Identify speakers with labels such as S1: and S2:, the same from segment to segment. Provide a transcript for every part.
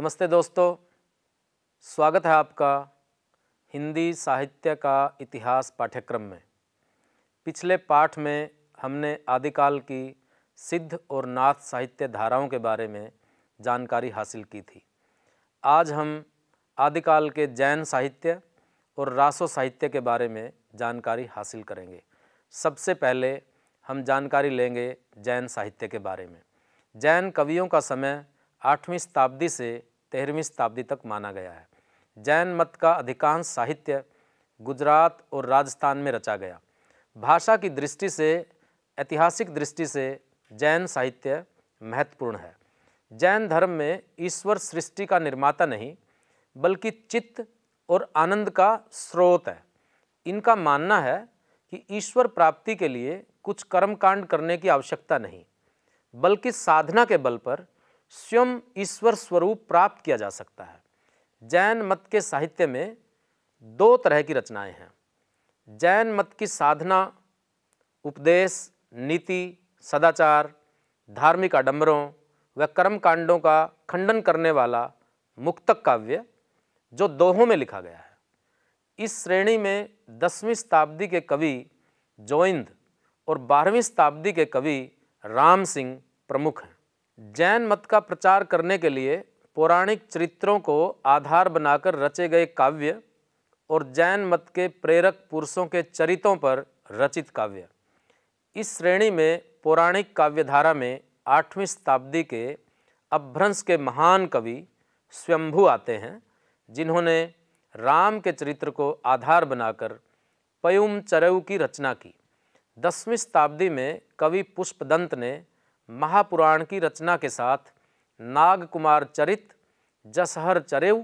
S1: नमस्ते दोस्तों स्वागत है आपका हिंदी साहित्य का इतिहास पाठ्यक्रम में पिछले पाठ में हमने आदिकाल की सिद्ध और नाथ साहित्य धाराओं के बारे में जानकारी हासिल की थी आज हम आदिकाल के जैन साहित्य और रासो साहित्य के बारे में जानकारी हासिल करेंगे सबसे पहले हम जानकारी लेंगे जैन साहित्य के बारे में जैन कवियों का समय आठवीं शताब्दी से तेरहवीं शताब्दी तक माना गया है जैन मत का अधिकांश साहित्य गुजरात और राजस्थान में रचा गया भाषा की दृष्टि से ऐतिहासिक दृष्टि से जैन साहित्य महत्वपूर्ण है जैन धर्म में ईश्वर सृष्टि का निर्माता नहीं बल्कि चित्त और आनंद का स्रोत है इनका मानना है कि ईश्वर प्राप्ति के लिए कुछ कर्मकांड करने की आवश्यकता नहीं बल्कि साधना के बल पर स्वयं ईश्वर स्वरूप प्राप्त किया जा सकता है जैन मत के साहित्य में दो तरह की रचनाएं हैं जैन मत की साधना उपदेश नीति सदाचार धार्मिक आडम्बरों व कर्म कांडों का खंडन करने वाला मुक्तक काव्य जो दोहों में लिखा गया है इस श्रेणी में दसवीं शताब्दी के कवि जोइंद और बारहवीं शताब्दी के कवि राम सिंह प्रमुख हैं जैन मत का प्रचार करने के लिए पौराणिक चरित्रों को आधार बनाकर रचे गए काव्य और जैन मत के प्रेरक पुरुषों के चरित्रों पर रचित काव्य इस श्रेणी में पौराणिक काव्यधारा में आठवीं शताब्दी के अभ्रंश के महान कवि स्वयंभू आते हैं जिन्होंने राम के चरित्र को आधार बनाकर पयुम चरऊ की रचना की दसवीं शताब्दी में कवि पुष्पदंत ने महापुराण की रचना के साथ नाग कुमार चरित जसहर चरेव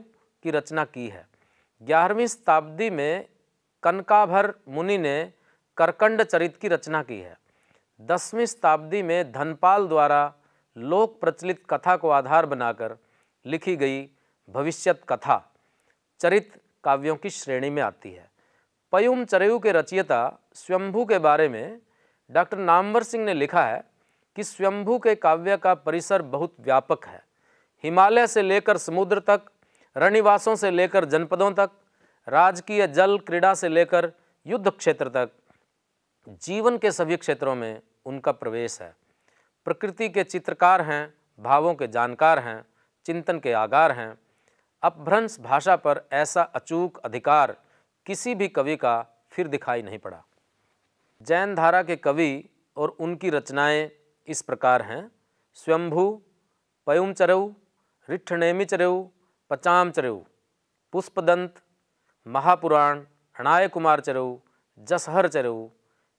S1: की रचना की है ग्यारहवीं शताब्दी में कनकाभर मुनि ने करकंड चरित की रचना की है दसवीं शताब्दी में धनपाल द्वारा लोक प्रचलित कथा को आधार बनाकर लिखी गई भविष्यत कथा चरित काव्यों की श्रेणी में आती है पयुम चरयू के रचयिता स्वयंभू के बारे में डॉक्टर नामवर सिंह ने लिखा है कि स्वयंभू के काव्य का परिसर बहुत व्यापक है हिमालय से लेकर समुद्र तक रनिवासों से लेकर जनपदों तक राजकीय जल क्रीड़ा से लेकर युद्ध क्षेत्र तक जीवन के सभी क्षेत्रों में उनका प्रवेश है प्रकृति के चित्रकार हैं भावों के जानकार हैं चिंतन के आगार हैं अपभ्रंश भाषा पर ऐसा अचूक अधिकार किसी भी कवि का फिर दिखाई नहीं पड़ा जैन धारा के कवि और उनकी रचनाएं इस प्रकार हैं स्वयंभू पयुम चरऊ रिठनेमी चरऊ पचाम चरऊ पुष्पदंत महापुराण अणाय कुमार चरऊ जसहर चरऊ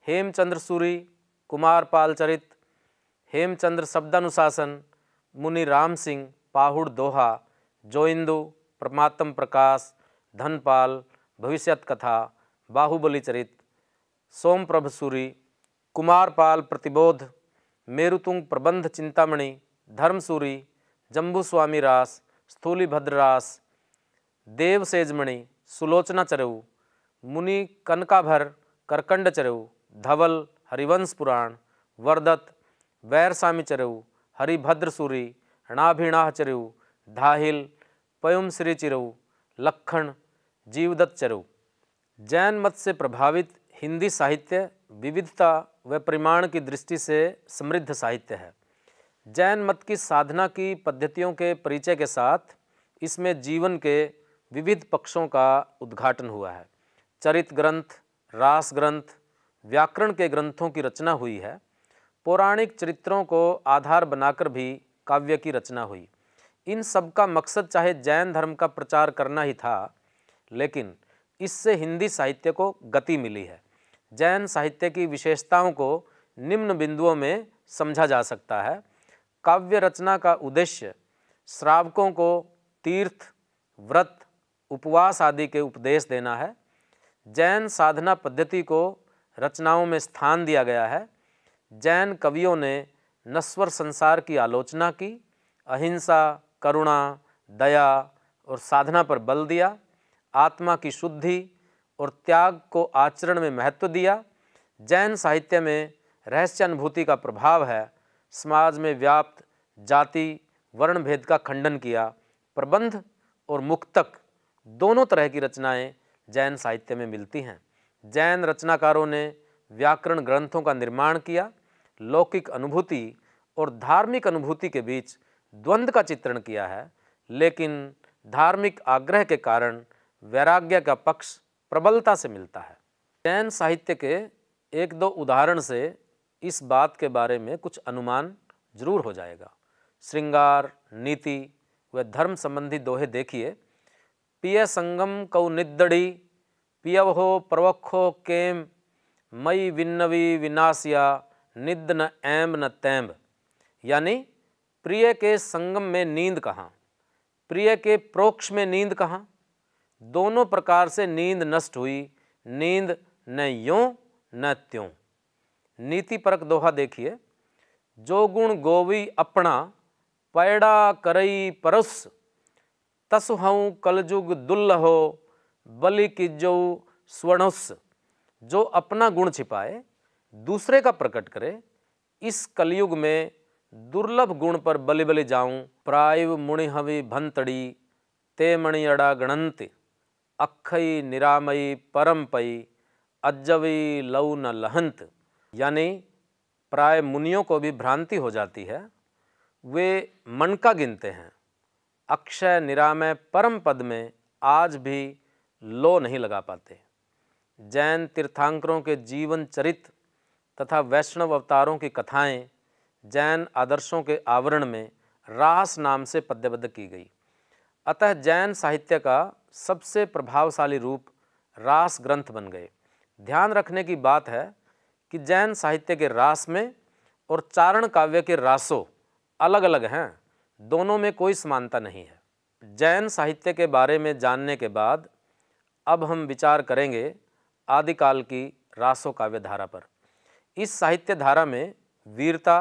S1: हेमचंद्र सूरी कुमार पाल चरित हेमचंद्र शब्दानुशासन मुनि राम सिंह पाहुड़ दोहा जोइंदु परमात्म प्रकाश धनपाल भविष्यत कथा बाहुबली चरित सोम कुमार कुमारपाल प्रतिबोध मेरुतुंग प्रबंध चिंतामणि धर्मसूरी जम्बूस्वामी रास स्थूली रास देव सेजमणि सुलोचना चरऊ मुनि कनकाभर करकंड चरऊ धवल हरिवंश पुराण वरदत वैरसामी चरऊ हरिभद्र सूरी णाभिणाह चरऊ धाहिल पयुम श्री चिरऊ लखन जीवदत्त चरऊ जैन मत से प्रभावित हिंदी साहित्य विविधता वह परिमाण की दृष्टि से समृद्ध साहित्य है जैन मत की साधना की पद्धतियों के परिचय के साथ इसमें जीवन के विविध पक्षों का उद्घाटन हुआ है चरित ग्रंथ रास ग्रंथ व्याकरण के ग्रंथों की रचना हुई है पौराणिक चरित्रों को आधार बनाकर भी काव्य की रचना हुई इन सब का मकसद चाहे जैन धर्म का प्रचार करना ही था लेकिन इससे हिंदी साहित्य को गति मिली है जैन साहित्य की विशेषताओं को निम्न बिंदुओं में समझा जा सकता है काव्य रचना का उद्देश्य श्रावकों को तीर्थ व्रत उपवास आदि के उपदेश देना है जैन साधना पद्धति को रचनाओं में स्थान दिया गया है जैन कवियों ने नस्वर संसार की आलोचना की अहिंसा करुणा दया और साधना पर बल दिया आत्मा की शुद्धि और त्याग को आचरण में महत्व दिया जैन साहित्य में रहस्य अनुभूति का प्रभाव है समाज में व्याप्त जाति वर्ण भेद का खंडन किया प्रबंध और मुक्तक दोनों तरह की रचनाएं जैन साहित्य में मिलती हैं जैन रचनाकारों ने व्याकरण ग्रंथों का निर्माण किया लौकिक अनुभूति और धार्मिक अनुभूति के बीच द्वंद्व का चित्रण किया है लेकिन धार्मिक आग्रह के कारण वैराग्य का पक्ष प्रबलता से मिलता है जैन साहित्य के एक दो उदाहरण से इस बात के बारे में कुछ अनुमान जरूर हो जाएगा श्रृंगार नीति व धर्म संबंधी दोहे देखिए पिय संगम कौ पियव हो प्रवखो केम मई विन्नवी विनाशिया निद न ऐम न तैम्ब यानी प्रिय के संगम में नींद कहाँ प्रिय के प्रोक्ष में नींद कहाँ दोनों प्रकार से नींद नष्ट हुई नींद न यों न त्यों नीति परक दोहा देखिए जो गुण गोवी अपना पैड़ा करई परस हऊँ कलजुग दुल्लहो बलि जो स्वर्णस जो अपना गुण छिपाए दूसरे का प्रकट करे इस कलयुग में दुर्लभ गुण पर बलि बलि जाऊं प्रायव मुणिहवि भंतड़ी ते मणि अड़ा गणंत अक्षय निरामयी पई अज्जवी लव न लहंत यानी प्राय मुनियों को भी भ्रांति हो जाती है वे मन का गिनते हैं अक्षय निरामय परम पद में आज भी लो नहीं लगा पाते जैन तीर्थांकरों के जीवन चरित तथा वैष्णव अवतारों की कथाएं जैन आदर्शों के आवरण में रास नाम से पद्यबद्ध की गई अतः जैन साहित्य का सबसे प्रभावशाली रूप रास ग्रंथ बन गए ध्यान रखने की बात है कि जैन साहित्य के रास में और चारण काव्य के रासों अलग अलग हैं दोनों में कोई समानता नहीं है जैन साहित्य के बारे में जानने के बाद अब हम विचार करेंगे आदिकाल की रासो काव्य धारा पर इस साहित्य धारा में वीरता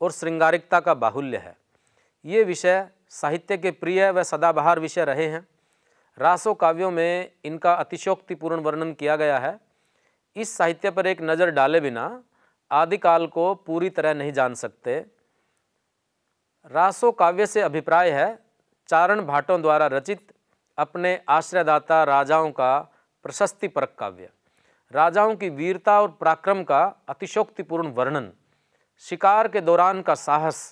S1: और श्रृंगारिकता का बाहुल्य है ये विषय साहित्य के प्रिय व सदाबहार विषय रहे हैं रासो काव्यों में इनका अतिशोक्तिपूर्ण वर्णन किया गया है इस साहित्य पर एक नज़र डाले बिना आदिकाल को पूरी तरह नहीं जान सकते रासो काव्य से अभिप्राय है चारण भाटों द्वारा रचित अपने आश्रयदाता राजाओं का प्रशस्ति परक काव्य राजाओं की वीरता और पराक्रम का अतिशोक्तिपूर्ण वर्णन शिकार के दौरान का साहस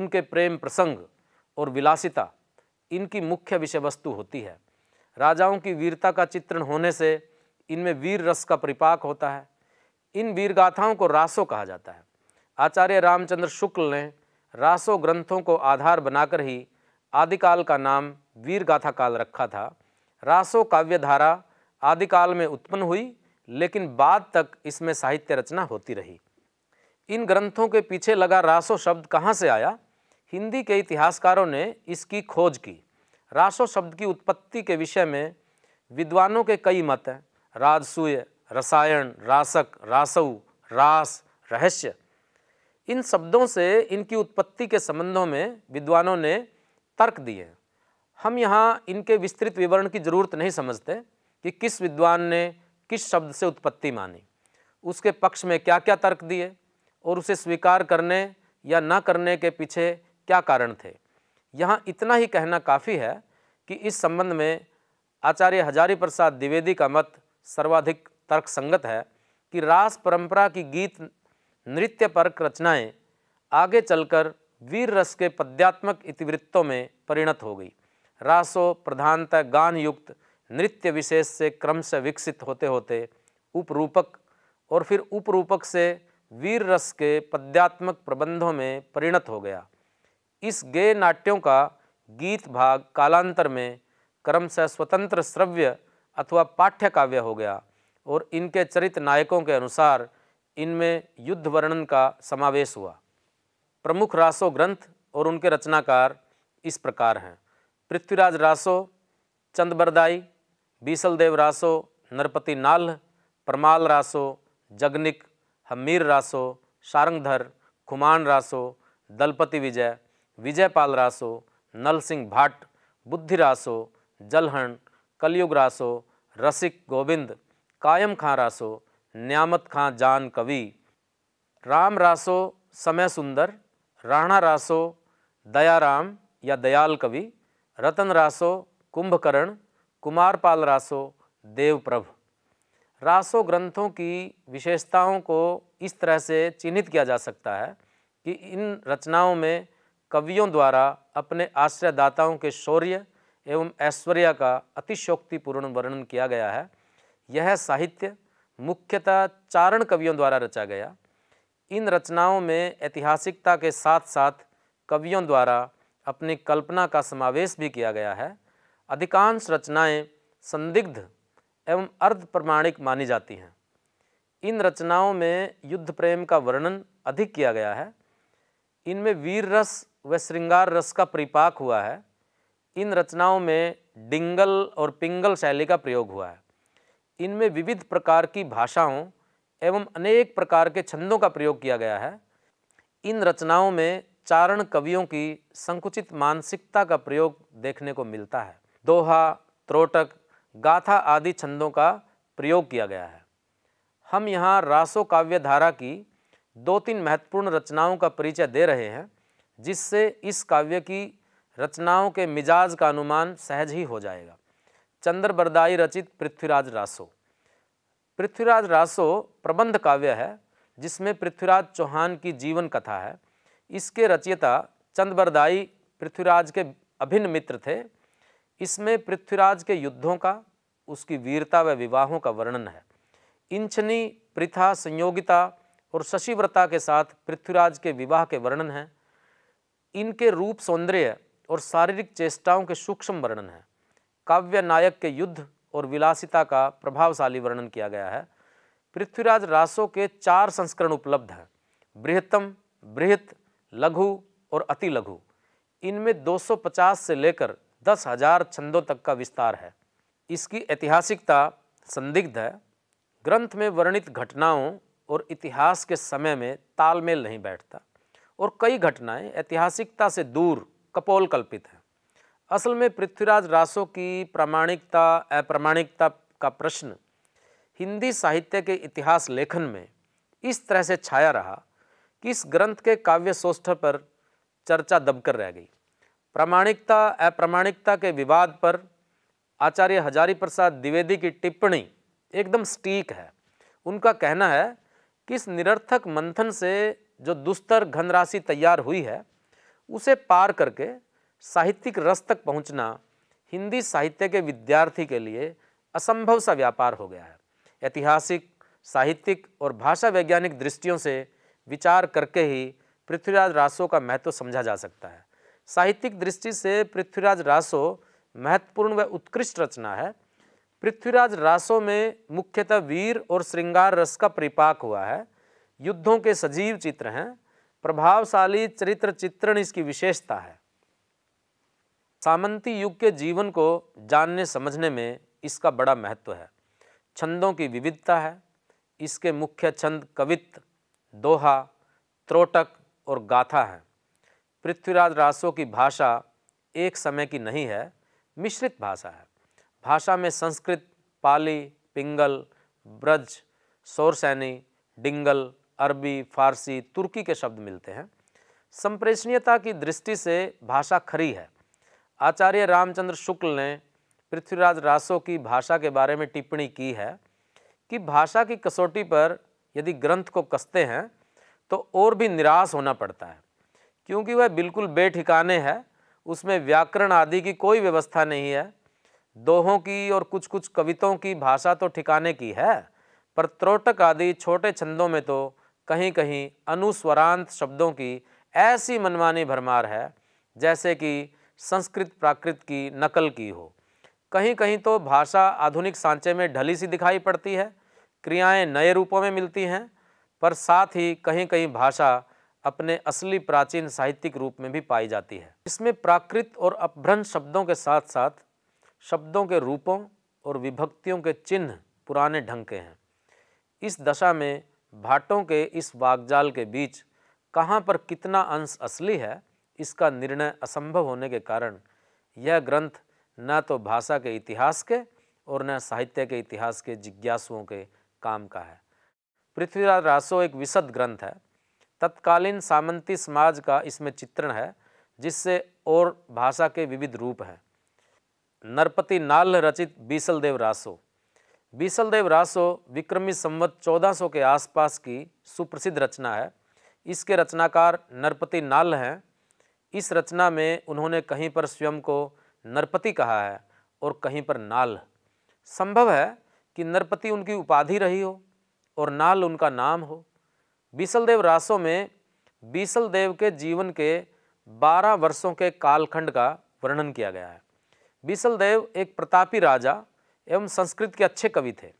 S1: उनके प्रेम प्रसंग और विलासिता इनकी मुख्य विषय वस्तु होती है राजाओं की वीरता का चित्रण होने से इनमें वीर रस का परिपाक होता है इन वीर गाथाओं को रासो कहा जाता है आचार्य रामचंद्र शुक्ल ने रासो ग्रंथों को आधार बनाकर ही आदिकाल का नाम वीर गाथा काल रखा था रासो काव्य धारा आदिकाल में उत्पन्न हुई लेकिन बाद तक इसमें साहित्य रचना होती रही इन ग्रंथों के पीछे लगा रासो शब्द कहाँ से आया हिंदी के इतिहासकारों ने इसकी खोज की रासो शब्द की उत्पत्ति के विषय में विद्वानों के कई मत हैं राजसूय रसायन रासक रासव रास रहस्य इन शब्दों से इनकी उत्पत्ति के संबंधों में विद्वानों ने तर्क दिए हम यहाँ इनके विस्तृत विवरण की जरूरत नहीं समझते कि किस विद्वान ने किस शब्द से उत्पत्ति मानी उसके पक्ष में क्या क्या तर्क दिए और उसे स्वीकार करने या न करने के पीछे क्या कारण थे यहाँ इतना ही कहना काफ़ी है कि इस संबंध में आचार्य हजारी प्रसाद द्विवेदी का मत सर्वाधिक तर्कसंगत है कि रास परंपरा की गीत नृत्य परक रचनाएं आगे चलकर वीर रस के पद्यात्मक इतिवृत्तों में परिणत हो गई रासो प्रधानतः गान युक्त नृत्य विशेष से क्रम से विकसित होते होते उपरूपक और फिर उपरूपक से वीर रस के पद्यात्मक प्रबंधों में परिणत हो गया इस गेय नाट्यों का गीत भाग कालांतर में से स्वतंत्र श्रव्य अथवा पाठ्य काव्य हो गया और इनके चरित नायकों के अनुसार इनमें युद्ध वर्णन का समावेश हुआ प्रमुख रासो ग्रंथ और उनके रचनाकार इस प्रकार हैं पृथ्वीराज रासो चंदबरदाई बीसलदेव रासो नरपति नाल परमाल रासो जगनिक हमीर रासो शारंगधर खुमान रासो दलपति विजय विजयपाल रासो नल सिंह भाट बुद्धिरासो जलहण कलयुग रासो रसिक गोविंद कायम खां रासो न्यामत खां जान कवि राम रासो समय सुंदर राणा रासो दयाराम या दयाल कवि रतन रासो कुंभकर्ण कुमारपाल रासो देवप्रभ रासो ग्रंथों की विशेषताओं को इस तरह से चिन्हित किया जा सकता है कि इन रचनाओं में कवियों द्वारा अपने आश्रयदाताओं के शौर्य एवं ऐश्वर्य का अतिशोक्तिपूर्ण वर्णन किया गया है यह साहित्य मुख्यतः चारण कवियों द्वारा रचा गया इन रचनाओं में ऐतिहासिकता के साथ साथ कवियों द्वारा अपनी कल्पना का समावेश भी किया गया है अधिकांश रचनाएं संदिग्ध एवं अर्ध प्रमाणिक मानी जाती हैं इन रचनाओं में युद्ध प्रेम का वर्णन अधिक किया गया है इनमें वीर रस व श्रृंगार रस का परिपाक हुआ है इन रचनाओं में डिंगल और पिंगल शैली का प्रयोग हुआ है इनमें विविध प्रकार की भाषाओं एवं अनेक प्रकार के छंदों का प्रयोग किया गया है इन रचनाओं में चारण कवियों की संकुचित मानसिकता का प्रयोग देखने को मिलता है दोहा त्रोटक गाथा आदि छंदों का प्रयोग किया गया है हम यहाँ रासो काव्य धारा की दो तीन महत्वपूर्ण रचनाओं का परिचय दे रहे हैं जिससे इस काव्य की रचनाओं के मिजाज का अनुमान सहज ही हो जाएगा चंद्र बरदाई रचित पृथ्वीराज रासो पृथ्वीराज रासो प्रबंध काव्य है जिसमें पृथ्वीराज चौहान की जीवन कथा है इसके रचयिता चंद्रबरदाई पृथ्वीराज के अभिन्न मित्र थे इसमें पृथ्वीराज के युद्धों का उसकी वीरता व विवाहों का वर्णन है इंचनी प्रथा संयोगिता और शशिव्रता के साथ पृथ्वीराज के विवाह के वर्णन हैं इनके रूप सौंदर्य और शारीरिक चेष्टाओं के सूक्ष्म वर्णन है काव्य नायक के युद्ध और विलासिता का प्रभावशाली वर्णन किया गया है पृथ्वीराज रासो के चार संस्करण उपलब्ध हैं बृहत्तम बृहत लघु और अति लघु इनमें 250 से लेकर दस हजार छंदों तक का विस्तार है इसकी ऐतिहासिकता संदिग्ध है ग्रंथ में वर्णित घटनाओं और इतिहास के समय में तालमेल नहीं बैठता और कई घटनाएं ऐतिहासिकता से दूर कपोल कल्पित हैं असल में पृथ्वीराज रासो की प्रामाणिकता अप्रामाणिकता का प्रश्न हिंदी साहित्य के इतिहास लेखन में इस तरह से छाया रहा कि इस ग्रंथ के काव्य सौष्ठ पर चर्चा दबकर रह गई प्रामाणिकता अप्रामाणिकता के विवाद पर आचार्य हजारी प्रसाद द्विवेदी की टिप्पणी एकदम स्टीक है उनका कहना है कि इस निरर्थक मंथन से जो दुस्तर घनराशि तैयार हुई है उसे पार करके साहित्यिक रस तक पहुंचना हिंदी साहित्य के विद्यार्थी के लिए असंभव सा व्यापार हो गया है ऐतिहासिक साहित्यिक और भाषा वैज्ञानिक दृष्टियों से विचार करके ही पृथ्वीराज रासो का महत्व समझा जा सकता है साहित्यिक दृष्टि से पृथ्वीराज रासो महत्वपूर्ण व उत्कृष्ट रचना है पृथ्वीराज रासो में मुख्यतः वीर और श्रृंगार रस का परिपाक हुआ है युद्धों के सजीव चित्र हैं प्रभावशाली चरित्र चित्रण इसकी विशेषता है सामंती युग के जीवन को जानने समझने में इसका बड़ा महत्व है छंदों की विविधता है इसके मुख्य छंद कवित्त दोहा त्रोटक और गाथा हैं पृथ्वीराज रासो की भाषा एक समय की नहीं है मिश्रित भाषा है भाषा में संस्कृत पाली पिंगल ब्रज सौरसैनी डिंगल अरबी फारसी तुर्की के शब्द मिलते हैं संप्रेषणीयता की दृष्टि से भाषा खरी है आचार्य रामचंद्र शुक्ल ने पृथ्वीराज रासो की भाषा के बारे में टिप्पणी की है कि भाषा की कसौटी पर यदि ग्रंथ को कसते हैं तो और भी निराश होना पड़ता है क्योंकि वह बिल्कुल बेठिकाने है उसमें व्याकरण आदि की कोई व्यवस्था नहीं है दोहों की और कुछ कुछ कवितों की भाषा तो ठिकाने की है पर त्रोटक आदि छोटे छंदों में तो कहीं कहीं अनुस्वरांत शब्दों की ऐसी मनमानी भरमार है जैसे कि संस्कृत प्राकृत की नकल की हो कहीं कहीं तो भाषा आधुनिक सांचे में ढली सी दिखाई पड़ती है क्रियाएं नए रूपों में मिलती हैं पर साथ ही कहीं कहीं भाषा अपने असली प्राचीन साहित्यिक रूप में भी पाई जाती है इसमें प्राकृत और अपभ्रंश शब्दों के साथ साथ शब्दों के रूपों और विभक्तियों के चिन्ह पुराने ढंग के हैं इस दशा में भाटों के इस वागजाल के बीच कहाँ पर कितना अंश असली है इसका निर्णय असंभव होने के कारण यह ग्रंथ न तो भाषा के इतिहास के और न साहित्य के इतिहास के जिज्ञासुओं के काम का है पृथ्वीराज रासो एक विशद ग्रंथ है तत्कालीन सामंती समाज का इसमें चित्रण है जिससे और भाषा के विविध रूप हैं नरपति नाल रचित बीसलदेव रासो बीसलदेव रासो विक्रमी संवत 1400 के आसपास की सुप्रसिद्ध रचना है इसके रचनाकार नरपति नाल हैं इस रचना में उन्होंने कहीं पर स्वयं को नरपति कहा है और कहीं पर नाल संभव है कि नरपति उनकी उपाधि रही हो और नाल उनका नाम हो बीसलदेव रासो में बीसलदेव के जीवन के 12 वर्षों के कालखंड का वर्णन किया गया है बीसलदेव एक प्रतापी राजा एवं संस्कृत के अच्छे कवि थे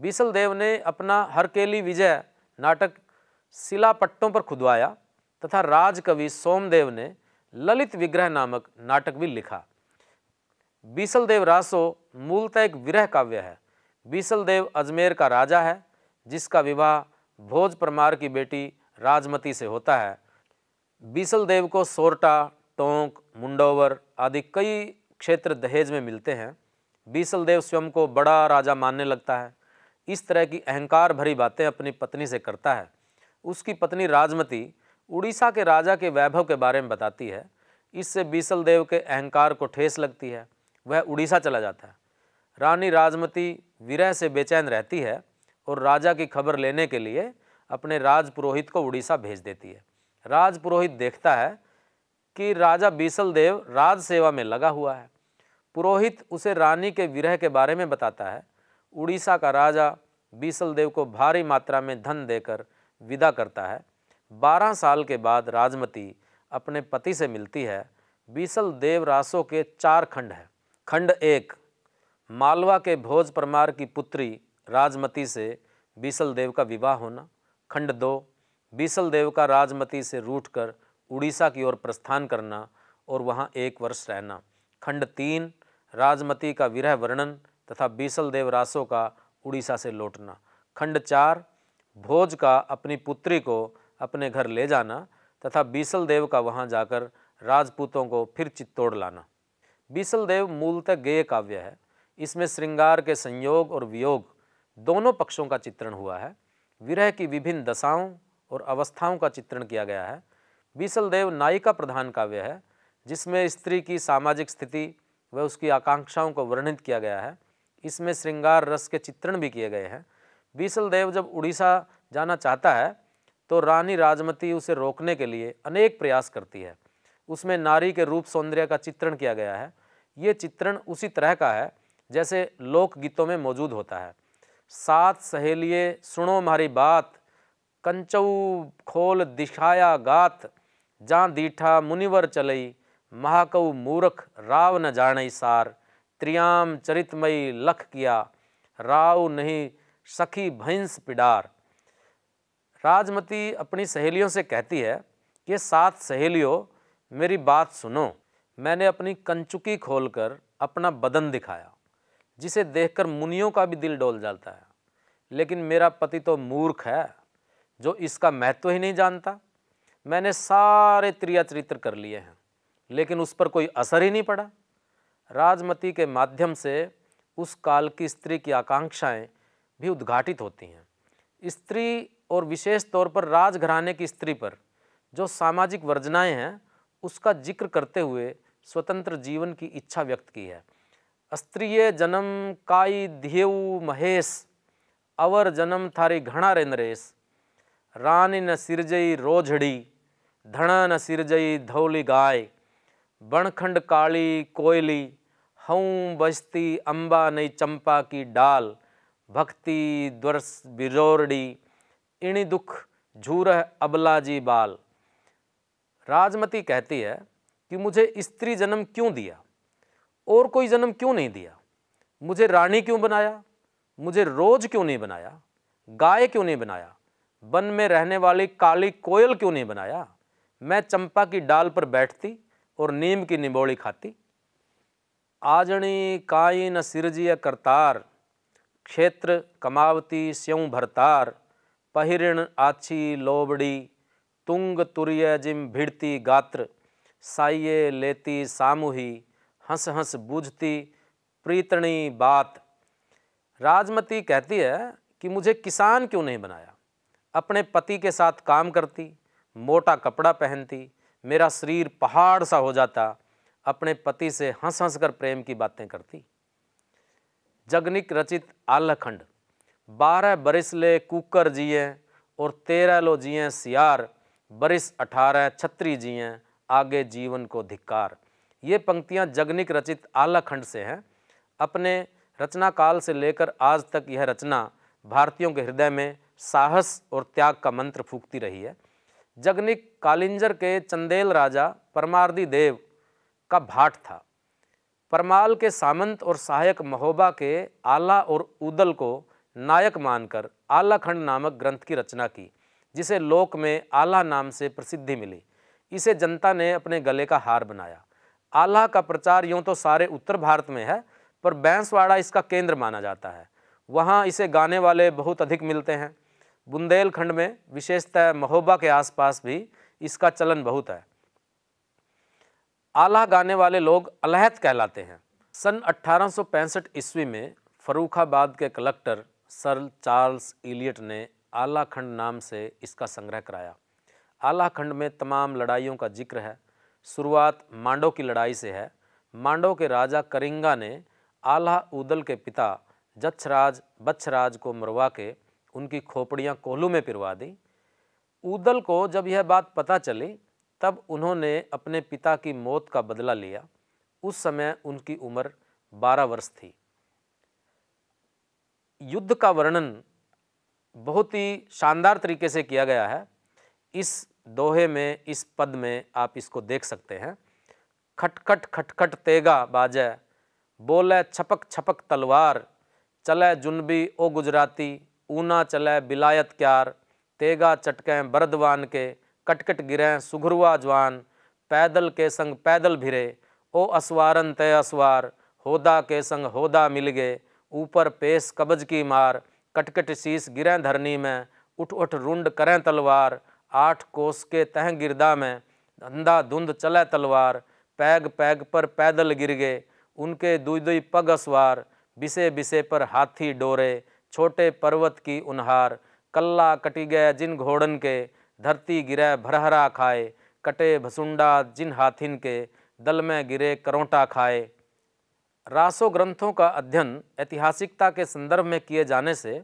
S1: बीसल देव ने अपना हरकेली विजय नाटक शिला पट्टों पर खुदवाया तथा राजकवि सोमदेव ने ललित विग्रह नामक नाटक भी लिखा बीसल देव रासो मूलतः एक विरह काव्य है बीसल देव अजमेर का राजा है जिसका विवाह भोज परमार की बेटी राजमती से होता है बीसल देव को सोरटा टोंक मुंडोवर आदि कई क्षेत्र दहेज में मिलते हैं बीसलदेव स्वयं को बड़ा राजा मानने लगता है इस तरह की अहंकार भरी बातें अपनी पत्नी से करता है उसकी पत्नी राजमती उड़ीसा के राजा के वैभव के बारे में बताती है इससे बीसलदेव के अहंकार को ठेस लगती है वह उड़ीसा चला जाता है रानी राजमती विरह से बेचैन रहती है और राजा की खबर लेने के लिए अपने राज पुरोहित को उड़ीसा भेज देती है राज पुरोहित देखता है कि राजा बीसलदेव राज सेवा में लगा हुआ है पुरोहित उसे रानी के विरह के बारे में बताता है उड़ीसा का राजा बीसल देव को भारी मात्रा में धन देकर विदा करता है बारह साल के बाद राजमती अपने पति से मिलती है बीसल देव रासो के चार खंड हैं खंड एक मालवा के भोज परमार की पुत्री राजमती से बीसल देव का विवाह होना खंड दो बीसल देव का राजमती से रूठ कर उड़ीसा की ओर प्रस्थान करना और वहाँ एक वर्ष रहना खंड तीन राजमती का विरह वर्णन तथा बीसल देव रासो का उड़ीसा से लौटना खंड चार भोज का अपनी पुत्री को अपने घर ले जाना तथा बीसल देव का वहाँ जाकर राजपूतों को फिर चित्तौड़ लाना बीसल देव मूलतः गेय काव्य है इसमें श्रृंगार के संयोग और वियोग दोनों पक्षों का चित्रण हुआ है विरह की विभिन्न दशाओं और अवस्थाओं का चित्रण किया गया है बीसल देव नायिका प्रधान काव्य है जिसमें स्त्री की सामाजिक स्थिति व उसकी आकांक्षाओं को वर्णित किया गया है इसमें श्रृंगार रस के चित्रण भी किए गए हैं बीसल देव जब उड़ीसा जाना चाहता है तो रानी राजमती उसे रोकने के लिए अनेक प्रयास करती है उसमें नारी के रूप सौंदर्य का चित्रण किया गया है ये चित्रण उसी तरह का है जैसे लोक गीतों में मौजूद होता है सात सहेलिए सुनो मारी बात कंचऊ खोल दिखाया गात जहाँ दीठा मुनिवर चलई महाकव मूरख राव न जाने सार त्रियाम चरितमयी लख किया राव नहीं सखी भैंस पिडार राजमती अपनी सहेलियों से कहती है कि सात सहेलियों मेरी बात सुनो मैंने अपनी कंचुकी खोलकर अपना बदन दिखाया जिसे देखकर मुनियों का भी दिल डोल जाता है लेकिन मेरा पति तो मूर्ख है जो इसका महत्व ही नहीं जानता मैंने सारे त्रिया चरित्र कर लिए हैं लेकिन उस पर कोई असर ही नहीं पड़ा राजमती के माध्यम से उस काल की स्त्री की आकांक्षाएं भी उद्घाटित होती हैं स्त्री और विशेष तौर पर राजघराने की स्त्री पर जो सामाजिक वर्जनाएं हैं उसका जिक्र करते हुए स्वतंत्र जीवन की इच्छा व्यक्त की है स्त्रीय जन्म काई ध्येऊ महेश अवर जन्म थारी घणा रे नरेश रानी न सिरजई रोझड़ी धणा न सिरजई धौली गाय बणखंड काली कोयली हऊँ बजती अम्बा नई चंपा की डाल भक्ति द्वर्स बिरोरड़ी इणी दुख झूरह अबला जी बाल राजमती कहती है कि मुझे स्त्री जन्म क्यों दिया और कोई जन्म क्यों नहीं दिया मुझे रानी क्यों बनाया मुझे रोज क्यों नहीं बनाया गाय क्यों नहीं बनाया वन में रहने वाली काली कोयल क्यों नहीं बनाया मैं चंपा की डाल पर बैठती और नीम की निबोड़ी खाती आजणी काई न सिरजिय करतार क्षेत्र कमावती स्यों भरतार पहिरण आछी लोबड़ी तुंग तुरय जिम भिड़ती गात्र साइये लेती सामूही हंस हंस बूझती प्रीतणी बात राजमती कहती है कि मुझे किसान क्यों नहीं बनाया अपने पति के साथ काम करती मोटा कपड़ा पहनती मेरा शरीर पहाड़ सा हो जाता अपने पति से हंस हंस कर प्रेम की बातें करती जगनिक रचित आलखंड बारह बरिस ले कुकर जिए और तेरह लो जिए सियार बरिस अठारह छत्री जिए आगे जीवन को धिक्कार ये पंक्तियाँ जगनिक रचित आलखंड से हैं अपने रचनाकाल से लेकर आज तक यह रचना भारतीयों के हृदय में साहस और त्याग का मंत्र फूकती रही है जगनिक कालिंजर के चंदेल राजा परमार्दी देव का भाट था परमाल के सामंत और सहायक महोबा के आला और उदल को नायक मानकर आलाखंड नामक ग्रंथ की रचना की जिसे लोक में आला नाम से प्रसिद्धि मिली इसे जनता ने अपने गले का हार बनाया आला का प्रचार यूँ तो सारे उत्तर भारत में है पर बैंसवाड़ा इसका केंद्र माना जाता है वहाँ इसे गाने वाले बहुत अधिक मिलते हैं बुंदेलखंड में विशेषतः महोबा के आसपास भी इसका चलन बहुत है आला गाने वाले लोग अलहत कहलाते हैं सन 1865 ईस्वी में फरूखाबाद के कलेक्टर सर चार्ल्स इलियट ने आला खंड नाम से इसका संग्रह कराया आला खंड में तमाम लड़ाइयों का जिक्र है शुरुआत मांडो की लड़ाई से है मांडो के राजा करिंगा ने आला उदल के पिता जच्छराज बच्छराज को मरवा के उनकी खोपड़ियाँ कोहलू में पिरवा दी ऊदल को जब यह बात पता चली तब उन्होंने अपने पिता की मौत का बदला लिया उस समय उनकी उम्र बारह वर्ष थी युद्ध का वर्णन बहुत ही शानदार तरीके से किया गया है इस दोहे में इस पद में आप इसको देख सकते हैं खटखट खटखट तेगा बाजे बोले छपक छपक तलवार चले जुनबी ओ गुजराती ऊना चले बिलायत क्यार तेगा चटकें बरदवान के कटकट गिरें सुघरुआ जवान पैदल के संग पैदल भिरे ओ असवारन तय असवार होदा के संग होदा मिल गए ऊपर पेश कबज की मार कटकट शीश गिरें धरनी में उठ उठ रुंड करें तलवार आठ कोस के तह गिरदा में अंधा धुंध चले तलवार पैग पैग पर पैदल गिर गए उनके दुई दुई पग असवार बिसे बिसे पर हाथी डोरे छोटे पर्वत की उनहार कल्ला कटी गए जिन घोड़न के धरती गिरे भरहरा खाए कटे भसुंडा जिन हाथिन के दल में गिरे करोटा खाए रासो ग्रंथों का अध्ययन ऐतिहासिकता के संदर्भ में किए जाने से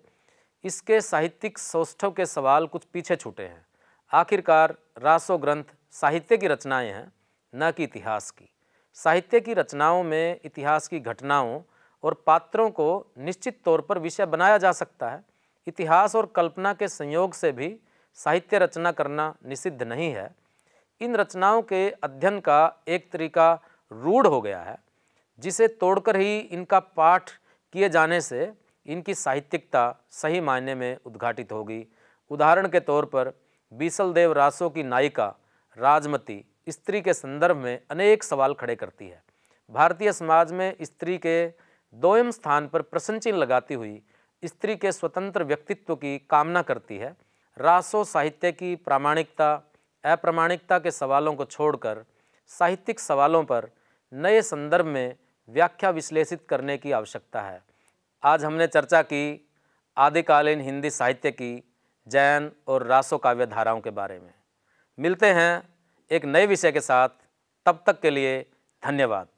S1: इसके साहित्यिक सौष्ठव के सवाल कुछ पीछे छूटे हैं आखिरकार रासो ग्रंथ साहित्य की रचनाएं हैं न कि इतिहास की साहित्य की रचनाओं में इतिहास की घटनाओं और पात्रों को निश्चित तौर पर विषय बनाया जा सकता है इतिहास और कल्पना के संयोग से भी साहित्य रचना करना निषिद्ध नहीं है इन रचनाओं के अध्ययन का एक तरीका रूढ़ हो गया है जिसे तोड़कर ही इनका पाठ किए जाने से इनकी साहित्यिकता सही मायने में उद्घाटित होगी उदाहरण के तौर पर बीसल देव रासो की नायिका राजमती स्त्री के संदर्भ में अनेक सवाल खड़े करती है भारतीय समाज में स्त्री के दोयम स्थान पर प्रश्न चिन्ह लगाती हुई स्त्री के स्वतंत्र व्यक्तित्व की कामना करती है रासो साहित्य की प्रामाणिकता अप्रामाणिकता के सवालों को छोड़कर साहित्यिक सवालों पर नए संदर्भ में व्याख्या विश्लेषित करने की आवश्यकता है आज हमने चर्चा की आदिकालीन हिंदी साहित्य की जैन और रासो काव्य धाराओं के बारे में मिलते हैं एक नए विषय के साथ तब तक के लिए धन्यवाद